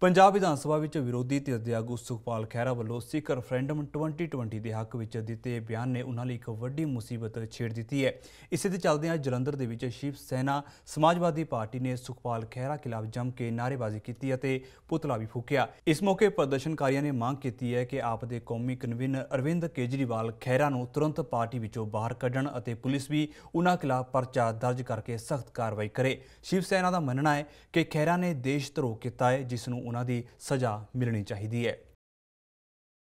ਪੰਜਾਬ ਵਿਧਾਨ ਸਭਾ ਵਿੱਚ ਵਿਰੋਧੀ ਧਿਰ ਦੇ ਆਗੂ ਸੁਖਪਾਲ ਖਹਿਰਾ ਵੱਲੋਂ ਸਿੱਖ ਰੈਫਰੈਂਡਮ 2020 ਦੇ ਹੱਕ ਵਿੱਚ ਦਿੱਤੇ ਬਿਆਨ ਨੇ ਉਹਨਾਂ ਲਈ ਇੱਕ ਵੱਡੀ ਮੁਸੀਬਤ ਛੇੜ ਦਿੱਤੀ ਹੈ ਇਸੇ ਦੇ ਚੱਲਦਿਆਂ ਜਲੰਧਰ ਦੇ ਵਿੱਚ ਸ਼ਿਵ ਸੈਨਾ ਸਮਾਜਵਾਦੀ ਪਾਰਟੀ ਨੇ ਸੁਖਪਾਲ ਖਹਿਰਾ ਖਿਲਾਫ ਜੰਮ ਕੇ ਨਾਅਰੇਬਾਜ਼ੀ ਕੀਤੀ ਅਤੇ ਪੁਤਲਾ ਵੀ ਫੂਕਿਆ ਇਸ ਮੌਕੇ ਪ੍ਰਦਰਸ਼ਨਕਾਰੀਆਂ ਨੇ ਮੰਗ ਕੀਤੀ ਹੈ ਕਿ ਆਪ ਦੇ ਕੌਮੀ ਕਨਵੀਨਰ ਅਰਵਿੰਦ ਕੇਜਰੀਵਾਲ ਖਹਿਰਾ ਨੂੰ ਤੁਰੰਤ ਪਾਰਟੀ ਵਿੱਚੋਂ ਬਾਹਰ ਕੱਢਣ ਅਤੇ ਪੁਲਿਸ ਵੀ ਉਹਨਾਂ ਖਿਲਾਫ ਪਰਚਾ ਦਰਜ ਕਰਕੇ ਸਖਤ ਕਾਰਵਾਈ ਕਰੇ ਸ਼ਿਵ ਸੈਨਾ ਦਾ ਮੰਨਣਾ ਹੈ ਕਿ ਖਹਿਰਾ ਨੇ ਦੇਸ਼ ਧਰੋਹ ਕੀਤਾ ਹੈ ਜਿਸ ਨੂੰ ਉਹਨਾਂ ਦੀ ਸਜ਼ਾ ਮਿਲਣੀ ਚਾਹੀਦੀ ਹੈ